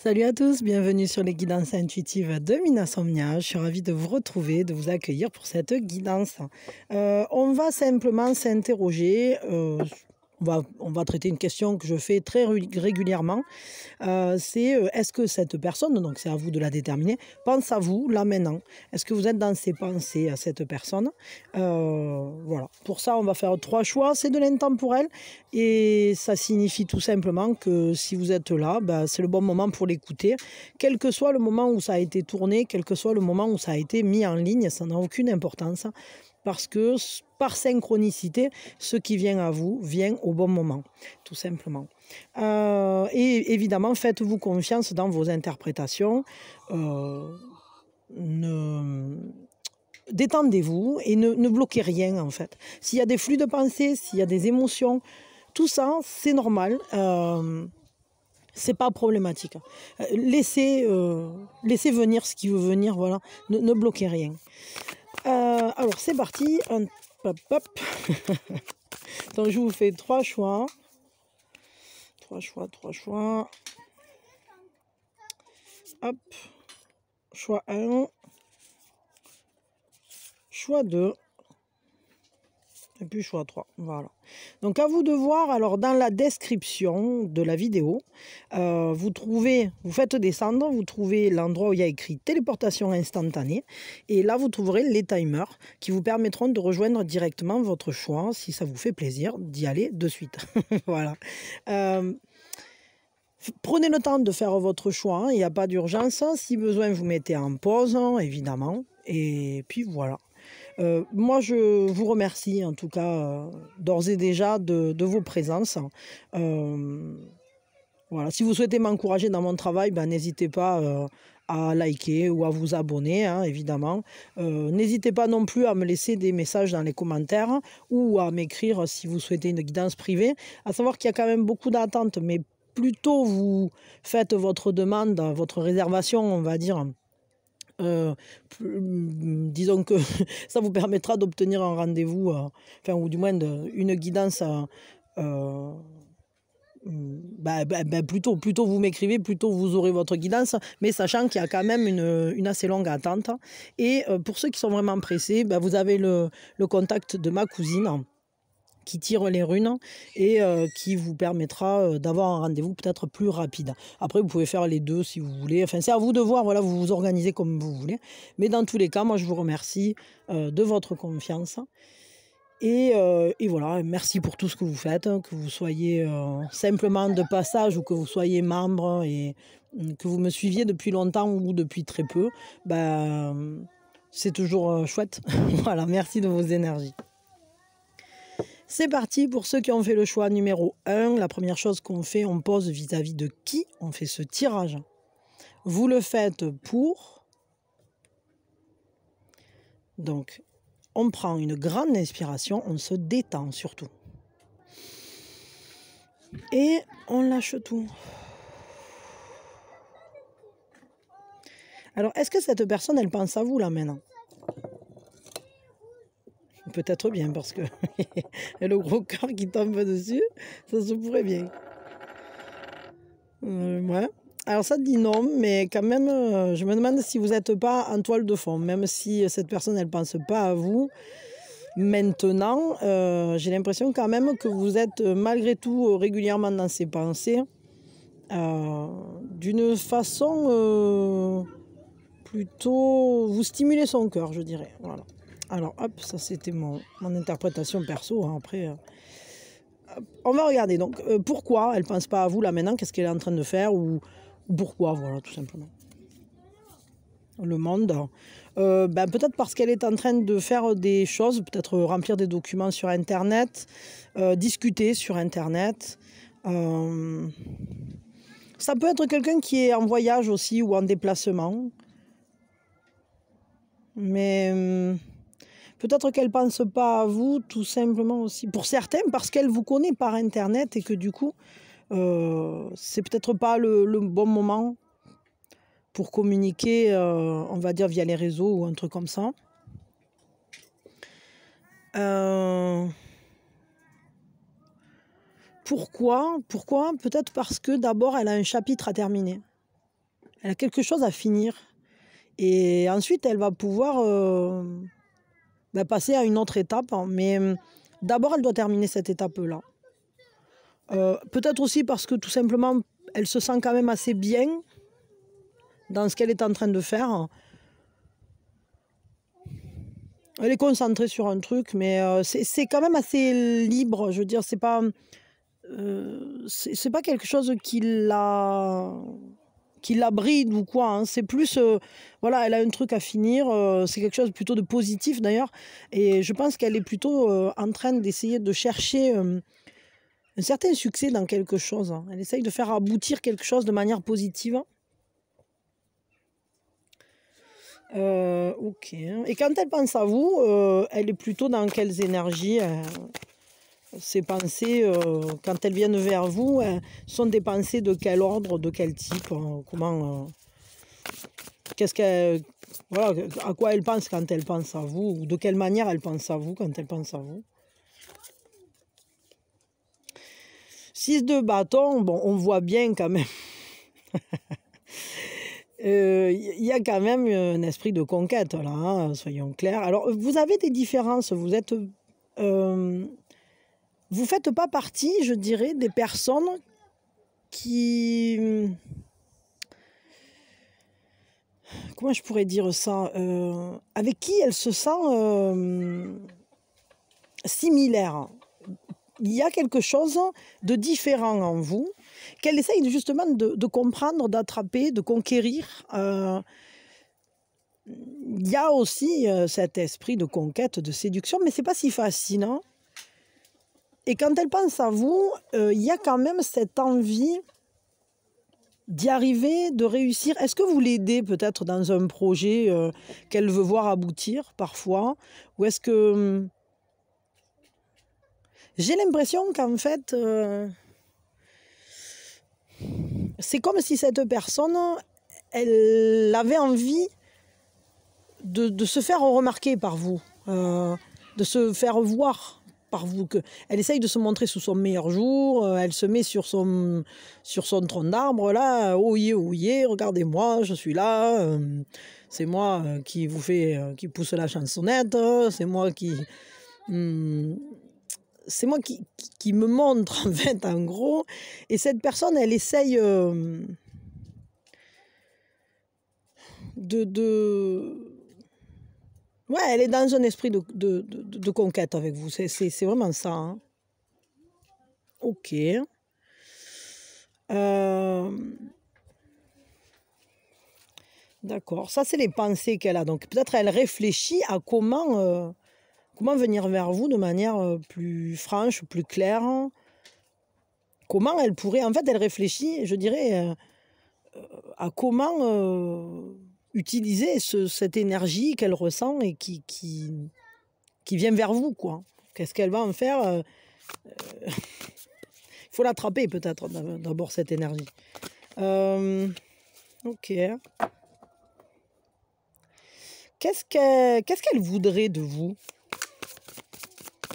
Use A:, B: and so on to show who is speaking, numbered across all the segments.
A: Salut à tous, bienvenue sur les guidances intuitives de Somnia. Je suis ravie de vous retrouver, de vous accueillir pour cette guidance. Euh, on va simplement s'interroger euh, on va, on va traiter une question que je fais très régulièrement. Euh, c'est euh, est-ce que cette personne, donc c'est à vous de la déterminer, pense à vous là maintenant Est-ce que vous êtes dans ses pensées à cette personne euh, Voilà. Pour ça, on va faire trois choix. C'est de l'intemporel et ça signifie tout simplement que si vous êtes là, bah, c'est le bon moment pour l'écouter. Quel que soit le moment où ça a été tourné, quel que soit le moment où ça a été mis en ligne, ça n'a aucune importance parce que par synchronicité, ce qui vient à vous vient au bon moment, tout simplement. Euh, et évidemment, faites-vous confiance dans vos interprétations. Euh, détendez-vous et ne, bloquez rien en fait. S'il y a des flux de pensée, s'il y a des émotions, tout ça, c'est normal. Euh, c'est pas problématique. Euh, laissez, laissez venir ce qui veut venir, voilà. ne bloquez rien. Euh, alors c'est parti. Hop, hop. Donc je vous fais trois choix. Trois choix, trois choix. Hop. Choix 1. Choix 2. Et puis choix 3, voilà. Donc à vous de voir, alors dans la description de la vidéo, euh, vous trouvez, vous faites descendre, vous trouvez l'endroit où il y a écrit téléportation instantanée, et là vous trouverez les timers qui vous permettront de rejoindre directement votre choix, si ça vous fait plaisir, d'y aller de suite. voilà. Euh, prenez le temps de faire votre choix, hein. il n'y a pas d'urgence, si besoin vous mettez en pause, hein, évidemment, et puis voilà. Euh, moi, je vous remercie en tout cas euh, d'ores et déjà de, vos présences. Euh, voilà. Si vous souhaitez m'encourager dans mon travail, ben, n'hésitez pas à liker ou à vous abonner, hein, évidemment. n'hésitez pas non plus à me laisser des messages dans les commentaires ou à m'écrire si vous souhaitez une guidance privée. À savoir qu'il y a quand même beaucoup d'attentes, mais plutôt vous faites votre demande, votre réservation, on va dire, euh, mm, disons que ça vous permettra d'obtenir un rendez-vous, euh, enfin, ou du moins une guidance. Euh, mm, bah, bah, bah, plutôt, plutôt vous m'écrivez, plutôt vous aurez votre guidance, mais sachant qu'il y a quand même une, assez longue attente. Et pour ceux qui sont vraiment pressés, vous avez le contact de ma cousine qui tire les runes et euh, qui vous permettra euh, d'avoir un rendez-vous peut-être plus rapide. Après, vous pouvez faire les deux si vous voulez. Enfin, c'est à vous de voir, voilà, vous vous organisez comme vous voulez. Mais dans tous les cas, moi, je vous remercie euh, de votre confiance. Et, voilà, merci pour tout ce que vous faites, hein, que vous soyez simplement de passage ou que vous soyez membre et mm, que vous me suiviez depuis longtemps ou depuis très peu. Ben, c'est toujours chouette. voilà, merci de vos énergies. C'est parti pour ceux qui ont fait le choix numéro 1. La première chose qu'on fait, on pose vis-à-vis de qui on fait ce tirage. Vous le faites pour... Donc, on prend une grande inspiration, on se détend surtout. Et on lâche tout. Alors, est-ce que cette personne, elle pense à vous là maintenant Peut-être bien, parce que le gros corps qui tombe dessus, ça se pourrait bien. Euh, ouais. Alors ça dit non, mais quand même, euh, je me demande si vous n'êtes pas en toile de fond, même si cette personne, elle ne pense pas à vous. Maintenant, euh, j'ai l'impression quand même que vous êtes malgré tout régulièrement dans ses pensées, d'une façon plutôt... Vous stimulez son cœur, je dirais. Voilà. Alors hop, ça c'était mon, interprétation perso. Hein, après, euh, on va regarder donc euh, pourquoi elle pense pas à vous là maintenant, qu'est-ce qu'elle est en train de faire ou, pourquoi, voilà tout simplement. Le monde, euh, ben, peut-être parce qu'elle est en train de faire des choses, peut-être remplir des documents sur Internet, discuter sur Internet. ça peut être quelqu'un qui est en voyage aussi ou en déplacement. Mais hum, Peut-être qu'elle ne pense pas à vous, tout simplement aussi. Pour certains, parce qu'elle vous connaît par Internet et que du coup, ce euh, c'est peut-être pas le, bon moment pour communiquer, euh, on va dire, via les réseaux ou un truc comme ça. Euh, pourquoi Pourquoi Peut-être parce que d'abord, elle a un chapitre à terminer. Elle a quelque chose à finir. Et ensuite, elle va pouvoir bah, passer à une autre étape. Hein. Mais hum, d'abord, elle doit terminer cette étape-là. Euh, peut-être aussi parce que tout simplement, elle se sent quand même assez bien dans ce qu'elle est en train de faire. Elle est concentrée sur un truc, mais euh, c'est quand même assez libre. Je veux dire, c'est pas, euh, c'est pas quelque chose qui la qui la bride ou quoi. Hein. C'est plus, euh, voilà, elle a un truc à finir. Euh, c'est quelque chose plutôt de positif d'ailleurs. Et je pense qu'elle est plutôt euh, en train d'essayer de chercher un certain succès dans quelque chose. Hein. Elle essaye de faire aboutir quelque chose de manière positive. ok. Et quand elle pense à vous, elle est plutôt dans quelles énergies ces pensées, euh, quand elles viennent vers vous, hein, sont des pensées de quel ordre, de quel type, hein, comment, euh, qu'est-ce voilà, à quoi elles pensent quand elles pensent à vous, de quelle manière elles pensent à vous quand elles pensent à vous. 6 de bâton, bon, on voit bien quand même. Euh, il y a quand même un esprit de conquête là, hein, soyons clairs. Alors, vous avez des différences, vous êtes vous faites pas partie, je dirais, des personnes qui... Hmm, comment je pourrais dire ça euh, Avec qui elle se sent euh, similaire. Il y a quelque chose de différent en vous qu'elle essaye justement de, comprendre, d'attraper, de conquérir. Euh, il y a aussi cet esprit de conquête, de séduction, mais c'est pas si fascinant et quand elle pense à vous, euh, il y a quand même cette envie d'y arriver, de réussir. Est-ce que vous l'aidez peut-être dans un projet euh, qu'elle veut voir aboutir parfois Ou est-ce que... Hmm, j'ai l'impression qu'en fait... Euh, c'est comme si cette personne, elle avait envie de, se faire remarquer par vous, de se faire voir par vous que elle essaye de se montrer sous son meilleur jour, euh, elle se met sur son sur son tronc d'arbre là, euh, oyez oh oyez, oh regardez-moi, je suis là, euh, c'est moi qui vous fait qui pousse la chansonnette, c'est moi qui hmm, c'est moi qui, me montre en fait en gros et cette personne elle essaye de, de Ouais, elle est dans un esprit de, de, de, conquête avec vous. C'est vraiment ça. Hein. Ok. Euh, d'accord. Ça, c'est les pensées qu'elle a. Donc, peut-être elle réfléchit à comment, euh, comment venir vers vous de manière euh, plus franche, plus claire. Comment elle pourrait. En fait, elle réfléchit, je dirais, à comment utiliser cette énergie qu'elle ressent et qui, qui, vient vers vous. quoi. Qu'est-ce qu'elle va en faire euh, euh, Il faut l'attraper peut-être d'abord cette énergie. Euh, ok. Qu'est-ce qu'elle voudrait de vous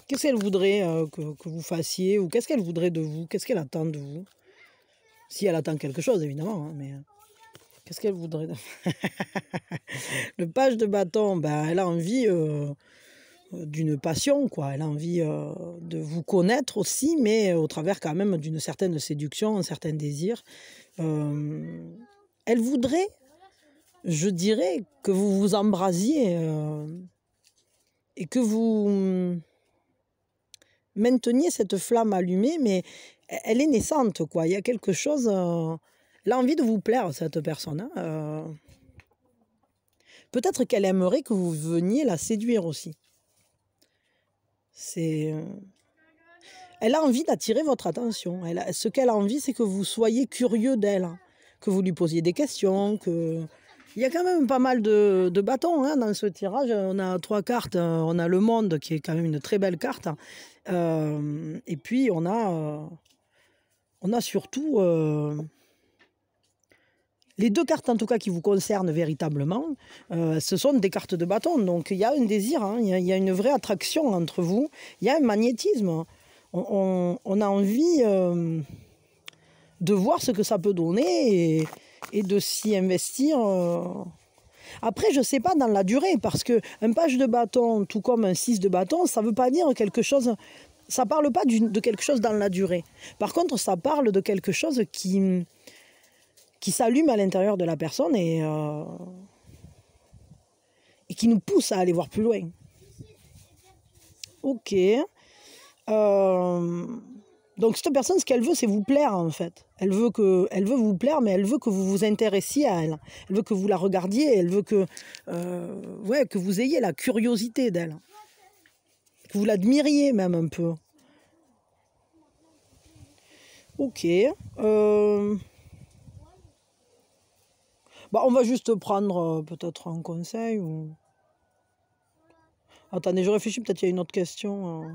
A: Qu'est-ce qu'elle voudrait que, vous fassiez Ou qu'est-ce qu'elle voudrait de vous Qu'est-ce qu'elle attend de vous Si elle attend quelque chose, évidemment. Hein, mais... Qu'est-ce qu'elle voudrait Le page de bâton, ben, elle a envie euh, euh, d'une passion, quoi. Elle a envie euh, de vous connaître aussi, mais au travers quand même d'une certaine séduction, un certain désir. elle voudrait, je dirais, que vous vous embrasiez et que vous hum, mainteniez cette flamme allumée, mais e-, elle est naissante, quoi. Il y a quelque chose l'envie de vous plaire, cette personne. Hein, euh. Peut-être qu'elle aimerait que vous veniez la séduire aussi. C'est. Euh, elle a envie d'attirer votre attention. Elle Ce qu'elle a envie, c'est que vous soyez curieux d'elle, hein. que vous lui posiez des questions, que. Il y a quand même pas mal de, bâtons hein, dans ce tirage. On a trois cartes. Euh, on a le monde, qui est quand même une très belle carte. et puis, on a, on a surtout les deux cartes en tout cas qui vous concernent véritablement, euh, ce sont des cartes de bâton. Donc il y a un désir, hein. il y, a une vraie attraction entre vous, il y a un magnétisme. On, a envie euh, de voir ce que ça peut donner et, de s'y investir. Euh. Après, je ne sais pas dans la durée, parce que un page de bâton, tout comme un 6 de bâton, ça ne veut pas dire quelque chose ça parle pas de quelque chose dans la durée. Par contre, ça parle de quelque chose qui, qui s'allume à l'intérieur de la personne et, euh, qui nous pousse à aller voir plus loin. Ok. Euh, donc cette personne, ce qu'elle veut, c'est vous plaire en fait. Elle veut, que, elle veut vous plaire, mais elle veut que vous vous intéressiez à elle. Elle veut que vous la regardiez, elle veut que, euh, ouais, que vous ayez la curiosité d'elle. Que vous l'admiriez même un peu. Ok. Bah, on va juste prendre euh, peut-être un conseil ou... Attendez, je réfléchis, peut-être il y a une autre question. Euh.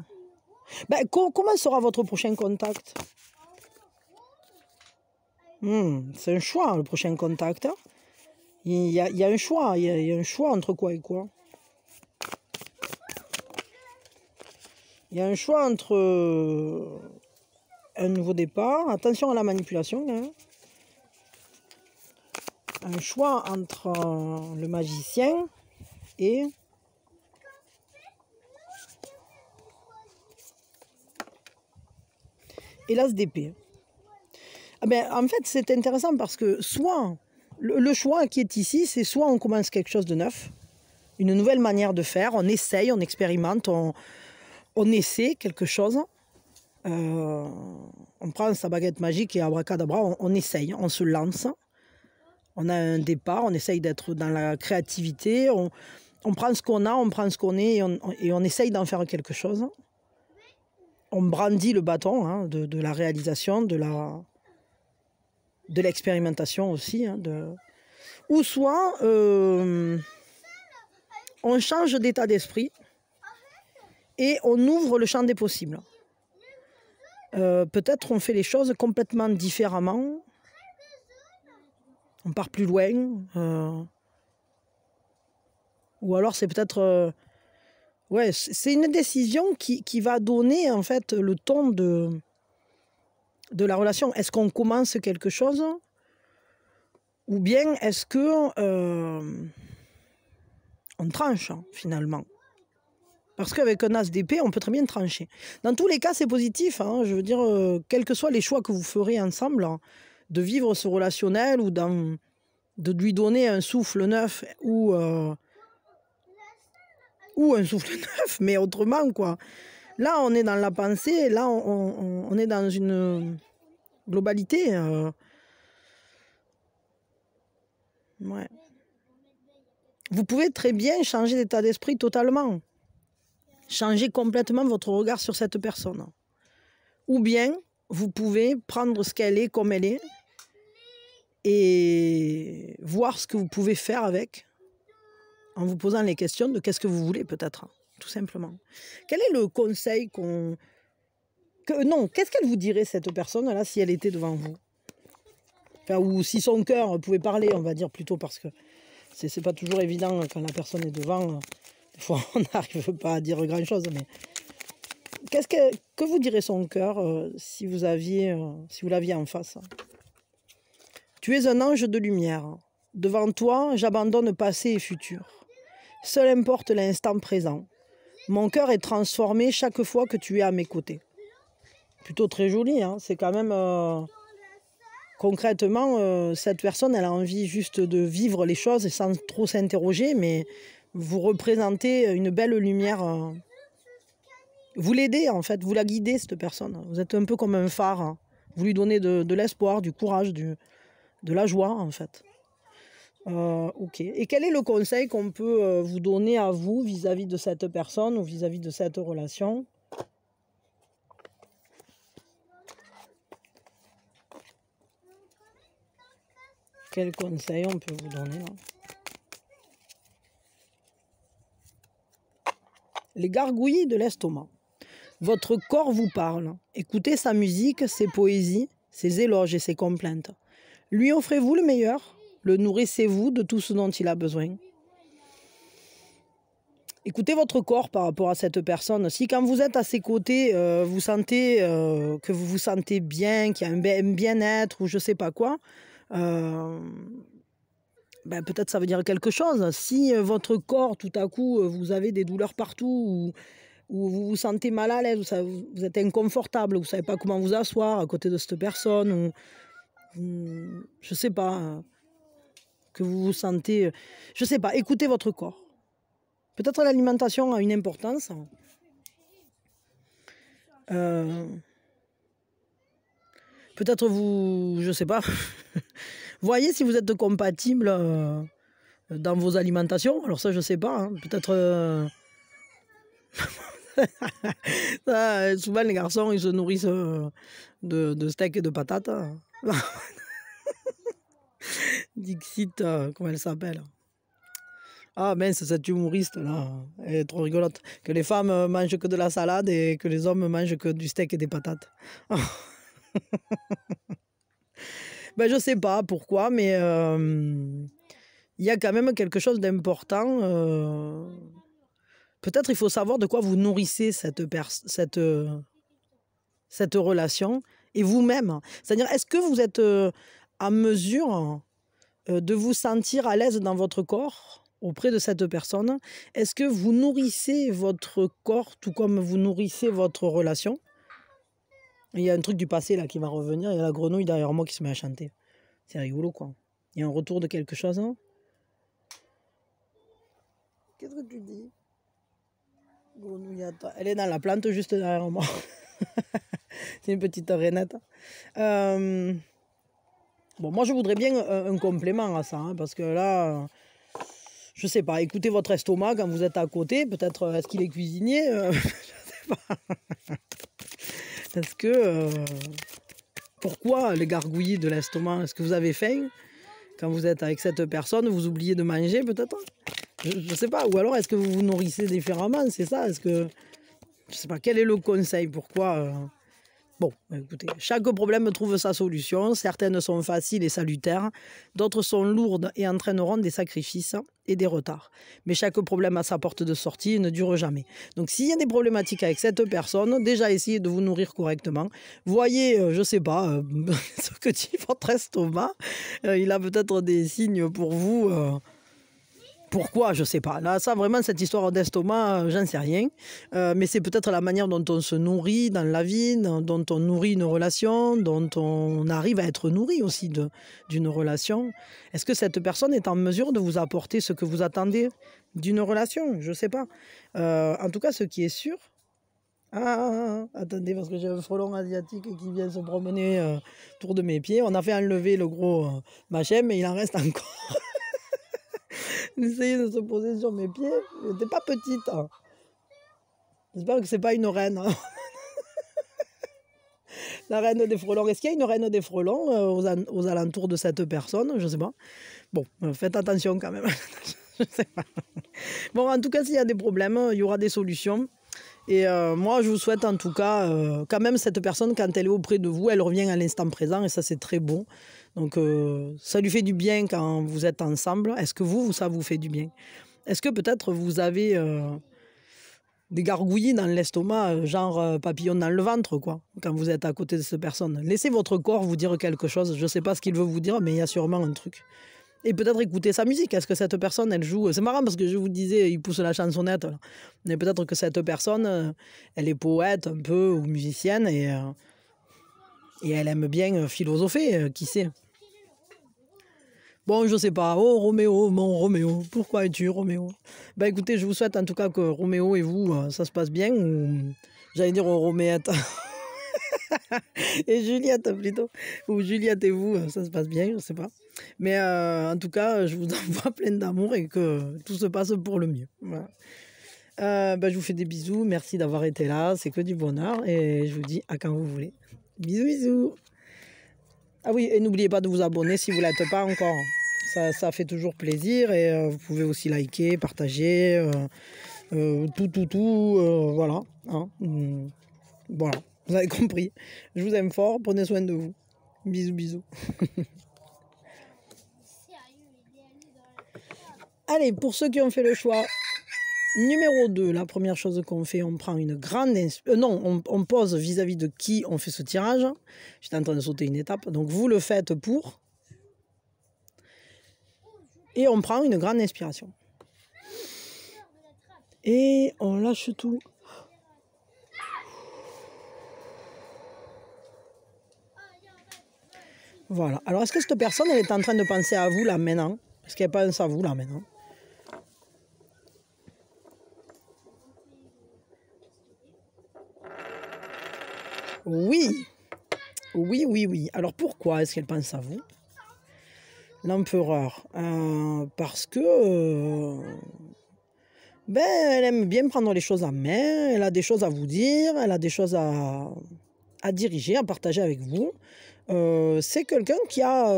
A: Bah, comment sera votre prochain contact hmm, C'est un choix, le prochain contact. Hein. il, y a, un choix, il y a, un choix entre quoi et quoi. Il y a un choix entre euh, un nouveau départ, attention à la manipulation, hein un choix entre le magicien et et l'as d'épée. Ah ben, en fait, c'est intéressant parce que soit le, choix qui est ici, c'est soit on commence quelque chose de neuf, une nouvelle manière de faire, on essaye, on expérimente, on, essaie quelque chose. Euh, on prend sa baguette magique et abracadabra, on, on essaye, on se lance on a un départ, on essaye d'être dans la créativité, on, prend ce qu'on a, on prend ce qu'on est et on, essaye d'en faire quelque chose. On brandit le bâton hein, de, la réalisation, de la de l'expérimentation aussi. Hein, ou soit euh, on change d'état d'esprit et on ouvre le champ des possibles. Euh, peut-être on fait les choses complètement différemment on part plus loin. Euh, ou alors c'est peut-être... Euh, ouais, c'est une décision qui, qui, va donner en fait le ton de, de la relation. Est-ce qu'on commence quelque chose Ou bien est-ce que euh, on tranche finalement parce qu'avec un as d'épée, on peut très bien trancher. Dans tous les cas, c'est positif. Hein. Je veux dire, quels que soient les choix que vous ferez ensemble, hein, de vivre ce relationnel ou dans, de lui donner un souffle neuf ou, euh, ou un souffle neuf, mais autrement, quoi. Là, on est dans la pensée, là, on, on, est dans une globalité. Euh. Ouais. Vous pouvez très bien changer d'état d'esprit totalement. Changer complètement votre regard sur cette personne. Ou bien, vous pouvez prendre ce qu'elle est comme elle est, et voir ce que vous pouvez faire avec en vous posant les questions de qu'est-ce que vous voulez peut-être, hein, tout simplement. Quel est le conseil qu'on... non, qu'est-ce qu'elle vous dirait cette personne-là si elle était devant vous enfin, Ou si son cœur pouvait parler, on va dire plutôt, parce que c'est pas toujours évident quand la personne est devant. Des fois, on n'arrive pas à dire grand-chose, mais... quest que, vous dirait son cœur euh, si vous aviez, euh, si vous l'aviez en face tu es un ange de lumière. Devant toi, j'abandonne passé et futur. Seul importe l'instant présent. Mon cœur est transformé chaque fois que tu es à mes côtés. Plutôt très joli, hein c'est quand même... Euh, concrètement, euh, cette personne, elle a envie juste de vivre les choses sans trop s'interroger, mais vous représentez une belle lumière. Euh. Vous l'aidez, en fait, vous la guidez, cette personne. Vous êtes un peu comme un phare. Hein. vous lui donnez de l'espoir, du courage, du, de la joie en fait. Euh, ok. Et quel est le conseil qu'on peut euh, vous donner à vous vis-à-vis de cette personne ou vis-à-vis de cette relation Quel conseil on peut vous donner Les gargouillis de l'estomac. Votre corps vous parle. Écoutez sa musique, ses poésies, ses éloges et ses complaintes. Lui offrez-vous le meilleur, le nourrissez-vous de tout ce dont il a besoin. Écoutez votre corps par rapport à cette personne. Si quand vous êtes à ses côtés, euh, vous sentez euh, que vous vous sentez bien, qu'il y a un bien-être ou je ne sais pas quoi, euh, ben, peut-être ça veut dire quelque chose. Si votre corps, tout à coup, vous avez des douleurs partout ou, vous vous sentez mal à l'aise, vous, vous êtes inconfortable, vous savez pas comment vous asseoir à côté de cette personne ou je sais pas, euh, que vous vous sentez, euh, je sais pas, écoutez votre corps. Peut-être l'alimentation a une importance. Euh, peut-être vous, je sais pas, voyez si vous êtes compatible dans vos alimentations. Alors ça, je sais pas. Hein, peut-être. souvent les garçons, ils se nourrissent de, steaks steak et de patates. Hein. Dixit, euh, comment elle s'appelle Ah mince, cette humoriste là, elle est trop rigolote. Que les femmes euh, mangent que de la salade et que les hommes mangent que du steak et des patates. ben, je sais pas pourquoi, mais euh, il y a quand même quelque chose d'important. Peut-être il faut savoir de quoi vous nourrissez cette, cette, cette relation et vous-même. C'est-à-dire, est-ce que vous êtes en euh, mesure euh, de vous sentir à l'aise dans votre corps auprès de cette personne Est-ce que vous nourrissez votre corps tout comme vous nourrissez votre relation Il y a un truc du passé là qui va revenir, il y a la grenouille derrière moi qui se met à chanter. C'est rigolo quoi. Il y a un retour de quelque chose. Hein? Qu'est-ce que tu dis Grenouille, toi. Elle est dans la plante juste derrière moi. c'est une petite renette. Euh, bon, moi, je voudrais bien un, complément à ça, hein, parce que là, je sais pas, écoutez votre estomac quand vous êtes à côté, peut-être euh, est-ce qu'il est cuisinier euh, Je ne sais pas. Est-ce que. pourquoi les gargouillis de l'estomac Est-ce que vous avez faim Quand vous êtes avec cette personne, vous oubliez de manger peut-être Je ne sais pas. Ou alors est-ce que vous vous nourrissez différemment C'est ça Est-ce que. Je sais pas. Quel est le conseil Pourquoi. Bon, écoutez, chaque problème trouve sa solution. Certaines sont faciles et salutaires, d'autres sont lourdes et entraîneront des sacrifices et des retards. Mais chaque problème a sa porte de sortie ne dure jamais. Donc s'il y a des problématiques avec cette personne, déjà essayez de vous nourrir correctement. Voyez, euh, je sais pas, euh, ce que dit votre estomac. Euh, il a peut-être des signes pour vous. Pourquoi Je ne sais pas. Là, ça, vraiment, cette histoire d'estomac, euh, j'en sais rien. Euh, mais c'est peut-être la manière dont on se nourrit dans la vie, dont on nourrit une relation, dont on arrive à être nourri aussi d'une relation. Est-ce que cette personne est en mesure de vous apporter ce que vous attendez d'une relation Je ne sais pas. Euh, en tout cas, ce qui est sûr... Ah, attendez, parce que j'ai un frelon asiatique qui vient se promener autour de mes pieds. On a fait enlever le gros machin, mais il en reste encore d'essayer de se poser sur mes pieds. n'était pas petite. Hein. J'espère que c'est pas une reine. Hein. La reine des frelons. Est-ce qu'il y a une reine des frelons euh, aux, alentours de cette personne Je sais pas. Bon, euh, faites attention quand même. Je sais pas. Bon, en tout cas, s'il y a des problèmes, il y aura des solutions. Et euh, moi, je vous souhaite en tout cas, quand même, cette personne, quand elle est auprès de vous, elle revient à l'instant présent et ça, c'est très bon. Donc, euh, ça lui fait du bien quand vous êtes ensemble. Est-ce que vous, ça vous fait du bien Est-ce que peut-être vous avez euh, des gargouillis dans l'estomac, euh, genre papillon dans le ventre, quoi, quand vous êtes à côté de cette personne Laissez votre corps vous dire quelque chose. Je ne sais pas ce qu'il veut vous dire, mais il y a sûrement un truc. Et peut-être écouter sa musique. Est-ce que cette personne, elle joue C'est marrant parce que je vous disais, il pousse la chansonnette. Mais peut-être que cette personne, elle est poète un peu ou musicienne et. Et elle aime bien euh, philosopher, euh, qui sait Bon, je sais pas. Oh, Roméo, mon Roméo, pourquoi es-tu Roméo Bah écoutez, je vous souhaite en tout cas que Roméo et vous, euh, ça se passe bien. Ou... J'allais dire Roméette. et Juliette plutôt. Ou Juliette et vous, ça se passe bien, je ne sais pas. Mais en tout cas, je vous envoie plein d'amour et que tout se passe pour le mieux. Bah, je vous fais des bisous. Merci d'avoir été là. C'est que du bonheur. Et je vous dis à quand vous voulez. Bisous, bisous. Ah oui, et n'oubliez pas de vous abonner si vous ne l'êtes pas encore. Ça, fait toujours plaisir et euh, vous pouvez aussi liker, partager, euh, euh, tout, tout, tout, voilà. Hein. Mm. Voilà, vous avez compris. Je vous aime fort, prenez soin de vous. Bisous, bisous. Allez, pour ceux qui ont fait le choix, Numéro 2, la première chose qu'on fait, on prend une grande... Euh, non, on, pose vis-à-vis -vis de qui on fait ce tirage. J'étais en train de sauter une étape. Donc vous le faites pour... Et on prend une grande inspiration. Et on lâche tout. Voilà. Alors, est-ce que cette personne, elle est en train de penser à vous là maintenant Est-ce qu'elle pense à vous là maintenant Oui, oui, oui, oui. Alors pourquoi est-ce qu'elle pense à vous L'empereur. Euh, parce que... Euh, ben, elle aime bien prendre les choses en main, elle a des choses à vous dire, elle a des choses à, diriger, à partager avec vous. Euh, c'est quelqu'un qui a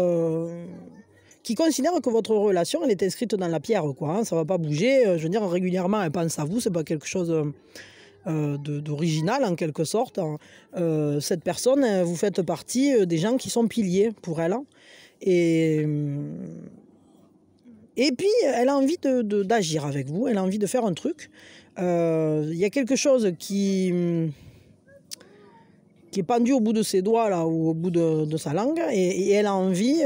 A: qui considère que votre relation elle est inscrite dans la pierre quoi hein. ça va pas bouger je veux dire régulièrement elle pense à vous c'est pas quelque chose euh, d'original en quelque sorte. Hein. Euh, cette personne, euh, vous faites partie des gens qui sont piliers pour elle. Hein. Et, et puis, elle a envie d'agir avec vous, elle a envie de faire un truc. Il y a quelque chose qui, qui est pendu au bout de ses doigts là, ou au bout de, sa langue, et, elle a envie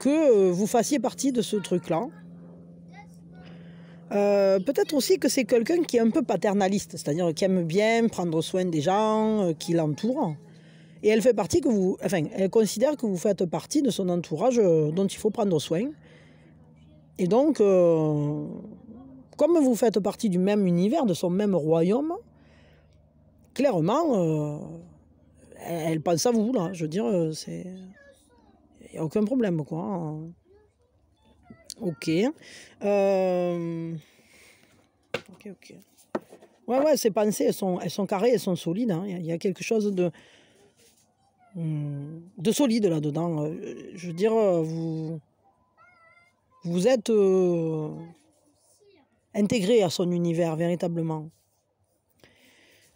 A: que vous fassiez partie de ce truc-là. Euh, peut-être aussi que c'est quelqu'un qui est un peu paternaliste, c'est-à-dire qui aime bien prendre soin des gens euh, qui l'entourent. Et elle fait partie que vous, enfin, elle considère que vous faites partie de son entourage euh, dont il faut prendre soin. Et donc, comme vous faites partie du même univers, de son même royaume, clairement, elle pense à vous là. Je veux dire, c'est, il n'y a aucun problème quoi. Ok. Euh, ok, ok. Ouais, ouais, ces pensées, elles sont, elles sont carrées, elles sont solides. Hein. Il y a quelque chose de, hmm, de solide là-dedans. Euh, je veux dire, euh, vous, vous êtes intégré à son univers, véritablement.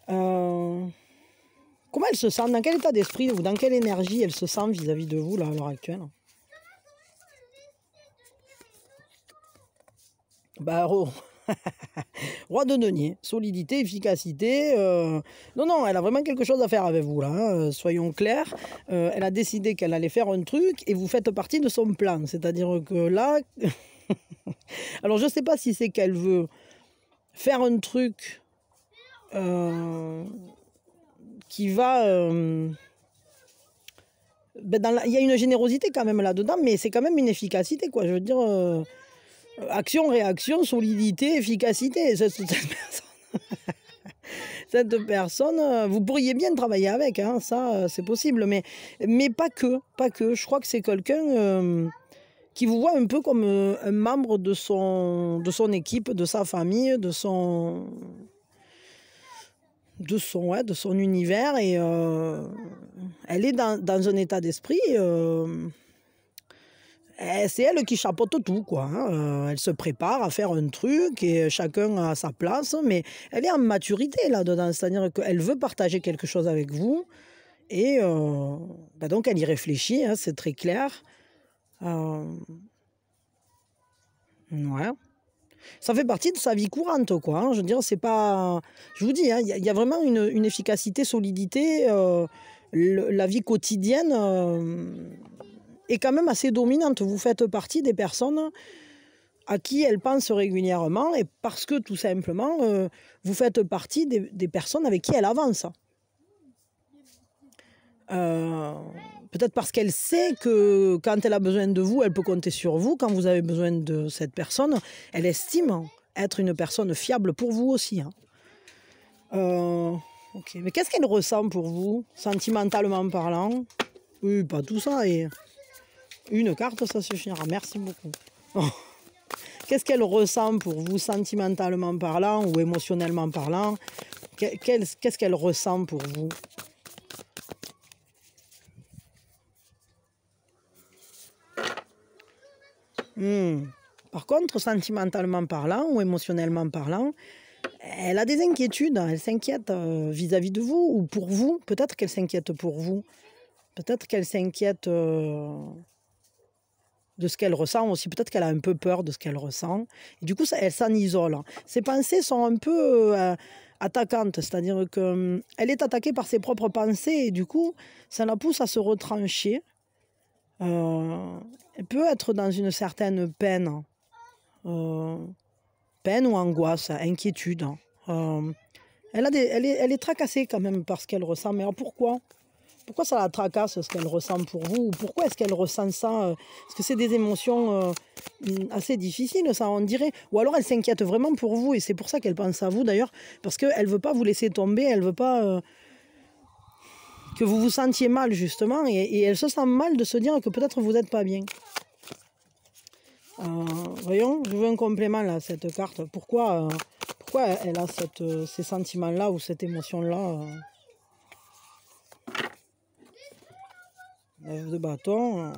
A: comment elle se sent Dans quel état d'esprit ou dans quelle énergie elle se sent vis-à-vis -vis de vous là, à l'heure actuelle Bah, Roi de denier, solidité, efficacité. Euh, non, non, elle a vraiment quelque chose à faire avec vous, là. Hein, euh, soyons clairs. Euh, elle a décidé qu'elle allait faire un truc et vous faites partie de son plan. C'est-à-dire que là. Alors, je ne sais pas si c'est qu'elle veut faire un truc qui va. Ben, il y a une générosité quand même là-dedans, mais c'est quand même une efficacité, quoi. Je veux dire. Action, réaction, solidité, efficacité. Cette, personne. Euh, vous pourriez bien travailler avec, hein, ça euh, c'est possible, mais, mais pas que, pas que. Je crois que c'est quelqu'un euh, qui vous voit un peu comme un membre de son, de son équipe, de sa famille, de son, de son, de son univers, et elle est dans, dans un état d'esprit. Eh, c'est elle qui chapeaute tout, quoi. Hein. Euh, elle se prépare à faire un truc et chacun a sa place, mais elle est en maturité là-dedans, c'est-à-dire qu'elle veut partager quelque chose avec vous et euh, bah, donc elle y réfléchit, hein, c'est très clair. Euh, ouais. Ça fait partie de sa vie courante, quoi. Hein. Je veux dire, c'est pas. Je vous dis, il y, a vraiment une, efficacité, solidité. la vie quotidienne est quand même assez dominante. Vous faites partie des personnes à qui elle pense régulièrement et parce que tout simplement, euh, vous faites partie des, personnes avec qui elle avance. Euh, peut-être parce qu'elle sait que quand elle a besoin de vous, elle peut compter sur vous. Quand vous avez besoin de cette personne, elle estime être une personne fiable pour vous aussi. Hein. Euh, Mais qu'est-ce qu'elle ressent pour vous, sentimentalement parlant Oui, pas tout ça. Et... Une carte, ça suffira. Merci beaucoup. Oh. Qu'est-ce qu'elle ressent pour vous, sentimentalement parlant ou émotionnellement parlant Qu'est-ce qu'elle ressent pour vous hmm. Par contre, sentimentalement parlant ou émotionnellement parlant, elle a des inquiétudes, elle s'inquiète euh, vis-à-vis de vous ou pour vous. Peut-être qu'elle s'inquiète pour vous. Peut-être qu'elle s'inquiète... Euh, de ce qu'elle ressent aussi. Peut-être qu'elle a un peu peur de ce qu'elle ressent. Et du coup, elle s'en isole. Ses pensées sont un peu euh, attaquantes, c'est-à-dire qu'elle hum, est attaquée par ses propres pensées et du coup, ça la pousse à se retrancher. Euh, elle peut être dans une certaine peine, euh, peine ou angoisse, inquiétude. elle, est, elle est tracassée quand même par ce qu'elle ressent. Mais pourquoi pourquoi ça la tracasse ce qu'elle ressent pour vous Pourquoi est-ce qu'elle ressent ça Est-ce euh que c'est des émotions euh, assez difficiles, ça on dirait. Ou alors elle s'inquiète vraiment pour vous et c'est pour ça qu'elle pense à vous d'ailleurs, parce qu'elle veut pas vous laisser tomber, elle veut pas euh, que vous vous sentiez mal justement et, elle se sent mal de se dire que peut-être vous n'êtes pas bien. voyons, je veux un complément là, cette carte. Pourquoi, pourquoi elle a cette, ces sentiments-là ou cette émotion-là de bâton. Euh.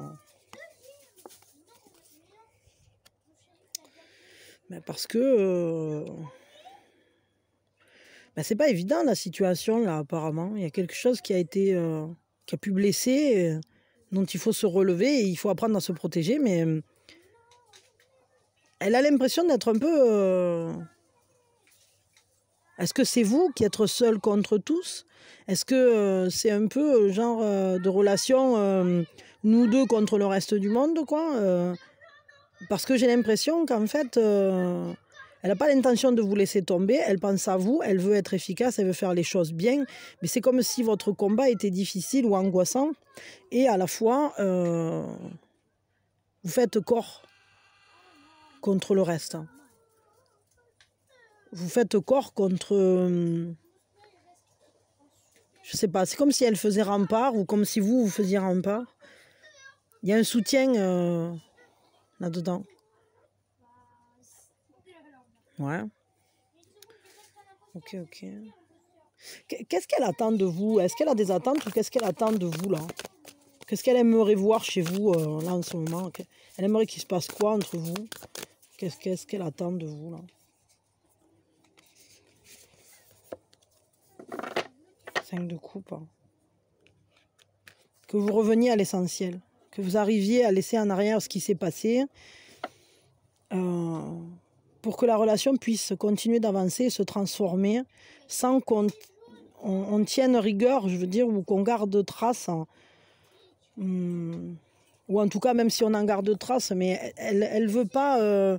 A: parce que. Euh, c'est pas évident la situation là, apparemment. Il y a quelque chose qui a été. Euh, qui a pu blesser, dont il faut se relever et il faut apprendre à se protéger, mais. Elle a l'impression d'être un peu est-ce que c'est vous qui êtes seul contre tous Est-ce que euh, c'est un peu le euh, genre euh, de relation nous deux contre le reste du monde, quoi Parce que j'ai l'impression qu'en fait, elle n'a pas l'intention de vous laisser tomber, elle pense à vous, elle veut être efficace, elle veut faire les choses bien, mais c'est comme si votre combat était difficile ou angoissant, et à la fois, vous faites corps contre le reste vous faites corps contre. Euh, je sais pas, c'est comme si elle faisait rempart ou comme si vous, vous faisiez rempart. Il y a un soutien euh, là-dedans. Ouais. Ok, ok. Qu'est-ce qu'elle attend de vous Est-ce qu'elle a des attentes ou qu'est-ce qu'elle attend de vous là Qu'est-ce qu'elle aimerait voir chez vous euh, là en ce moment Elle aimerait qu'il se passe quoi entre vous Qu'est-ce qu'elle attend de vous là 5 de coupe. Hein. Que vous reveniez à l'essentiel. Que vous arriviez à laisser en arrière ce qui s'est passé. Euh, pour que la relation puisse continuer d'avancer et se transformer sans qu'on tienne rigueur, je veux dire, ou qu'on garde trace. Hein. Hum, ou en tout cas, même si on en garde trace, mais elle ne veut pas euh,